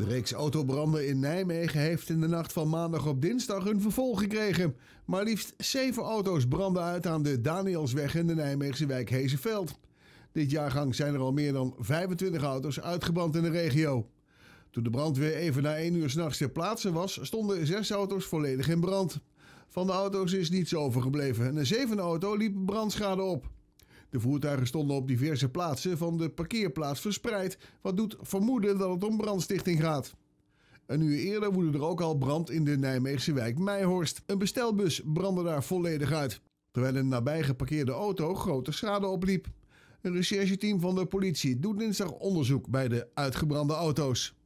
De reeks autobranden in Nijmegen heeft in de nacht van maandag op dinsdag een vervolg gekregen. Maar liefst zeven auto's brandden uit aan de Danielsweg in de Nijmeegse wijk Hezenveld. Dit jaargang zijn er al meer dan 25 auto's uitgebrand in de regio. Toen de brandweer even na 1 uur s'nachts ter plaatse was, stonden zes auto's volledig in brand. Van de auto's is niets overgebleven en een zevende auto liep brandschade op. De voertuigen stonden op diverse plaatsen van de parkeerplaats verspreid, wat doet vermoeden dat het om brandstichting gaat. Een uur eerder woedde er ook al brand in de Nijmeegse wijk Meijhorst. Een bestelbus brandde daar volledig uit, terwijl een nabij geparkeerde auto grote schade opliep. Een rechercheteam van de politie doet dinsdag onderzoek bij de uitgebrande auto's.